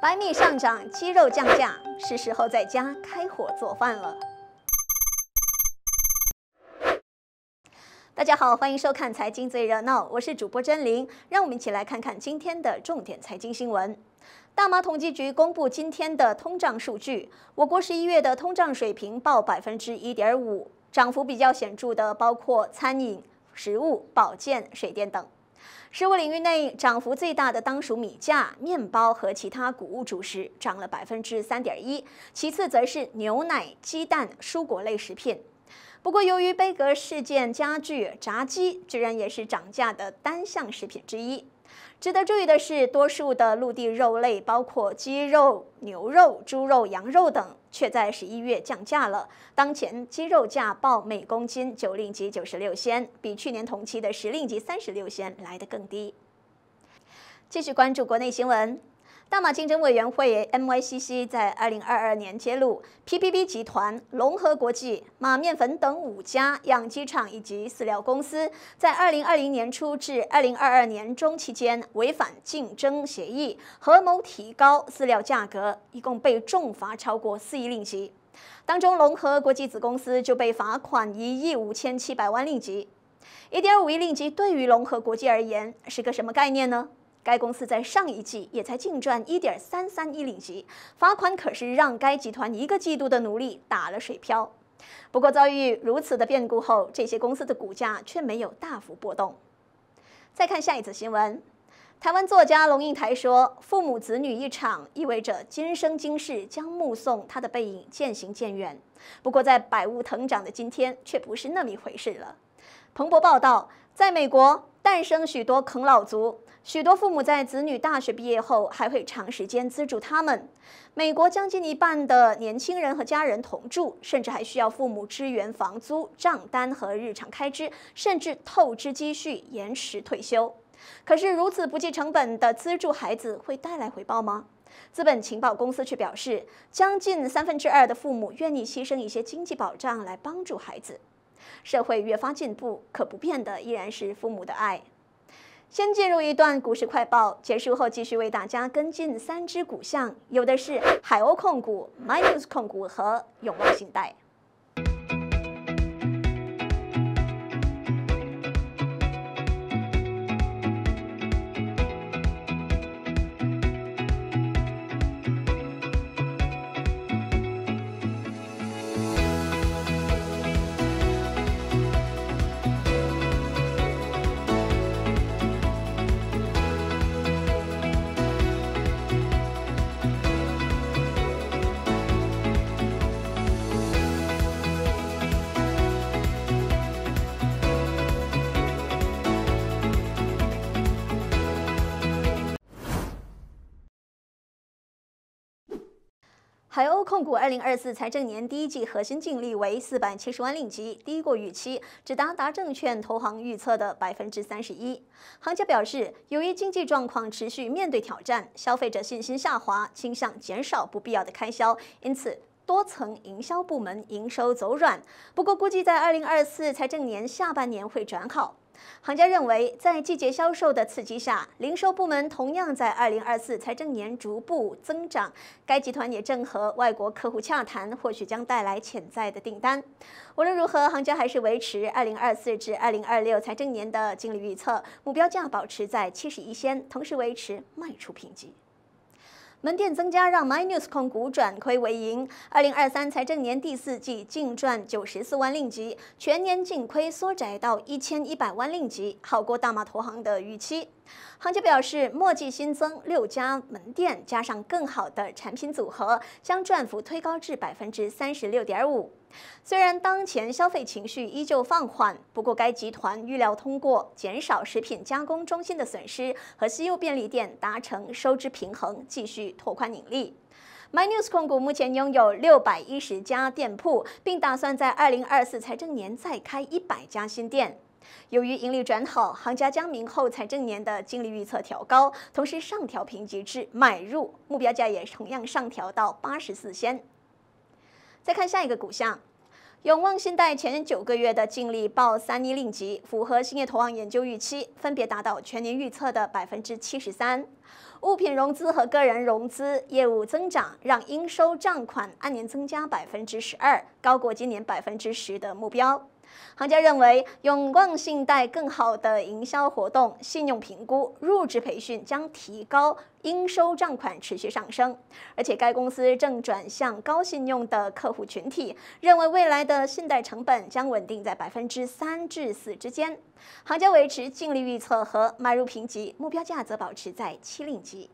白米上涨，鸡肉降价，是时候在家开火做饭了。大家好，欢迎收看《财经最热闹》，我是主播甄玲。让我们一起来看看今天的重点财经新闻。大马统计局公布今天的通胀数据，我国十一月的通胀水平报百分之一点五，涨幅比较显著的包括餐饮、食物、保健、水电等。食物领域内涨幅最大的当属米价、面包和其他谷物主食，涨了百分之三点一。其次则是牛奶、鸡蛋、蔬果类食品。不过，由于杯葛事件加剧，炸鸡居然也是涨价的单项食品之一。值得注意的是，多数的陆地肉类，包括鸡肉、牛肉、猪肉、羊肉等，却在十一月降价了。当前鸡肉价报每公斤九令吉九十六仙，比去年同期的十令吉三十六仙来得更低。继续关注国内新闻。大马竞争委员会 （MYCC） 在二零二二年揭露，PPB 集团、龙和国际、马面粉等五家养鸡场以及饲料公司在二零二零年初至二零二二年中期间违反竞争协议，合谋提高饲料价格，一共被重罚超过四亿令吉。当中，龙和国际子公司就被罚款一亿五千七百万令吉。一点五亿令吉对于龙和国际而言是个什么概念呢？该公司在上一季也才净赚一点三三亿令吉，罚款可是让该集团一个季度的努力打了水漂。不过遭遇如此的变故后，这些公司的股价却没有大幅波动。再看下一则新闻，台湾作家龙应台说：“父母子女一场，意味着今生今世将目送他的背影渐行渐远。”不过在百物腾涨的今天，却不是那么一回事了。彭博报道，在美国诞生许多啃老族。许多父母在子女大学毕业后还会长时间资助他们。美国将近一半的年轻人和家人同住，甚至还需要父母支援房租、账单和日常开支，甚至透支积蓄延迟退休。可是如此不计成本的资助孩子会带来回报吗？资本情报公司却表示，将近三分之二的父母愿意牺牲一些经济保障来帮助孩子。社会越发进步，可不变的依然是父母的爱。先进入一段股市快报，结束后继续为大家跟进三只股项，有的是海鸥控股、m i n u s 控股和永旺信贷。海鸥控股二零二四财政年第一季核心净利为四百七十万令吉，低过预期，只达达证券投行预测的百分之三十一。行家表示，由于经济状况持续面对挑战，消费者信心下滑，倾向减少不必要的开销，因此多层营销部门营收走软。不过，估计在二零二四财政年下半年会转好。行家认为，在季节销售的刺激下，零售部门同样在2024财政年逐步增长。该集团也正和外国客户洽谈，或许将带来潜在的订单。无论如何，行家还是维持2024至2026财政年的净利预测目标价保持在71仙，同时维持卖出评级。门店增加让 MyNews 控股转亏为盈。二零二三财政年第四季净赚九十四万令吉，全年净亏缩窄到一千一百万令吉，好过大马投行的预期。行家表示，墨迹新增六家门店，加上更好的产品组合，将赚幅推高至百分之三十六点五。虽然当前消费情绪依旧放缓，不过该集团预料通过减少食品加工中心的损失和西柚便利店达成收支平衡，继续拓宽盈利。MyNews 控股目前拥有六百一十家店铺，并打算在二零二四财政年再开一百家新店。由于盈利转好，行家将明后财政年的净利预测调高，同时上调评级至买入，目标价也同样上调到八十四仙。再看下一个股项，永旺信贷前九个月的净利报三亿令吉，符合兴业投行研究预期，分别达到全年预测的百分之七十三。物品融资和个人融资业务增长，让应收账款按年增加百分之十二，高过今年百分之十的目标。行家认为，用旺信贷更好的营销活动、信用评估、入职培训将提高应收账款持续上升。而且，该公司正转向高信用的客户群体，认为未来的信贷成本将稳定在百分之三至四之间。行家维持净利预测和买入评级，目标价则保持在七零级。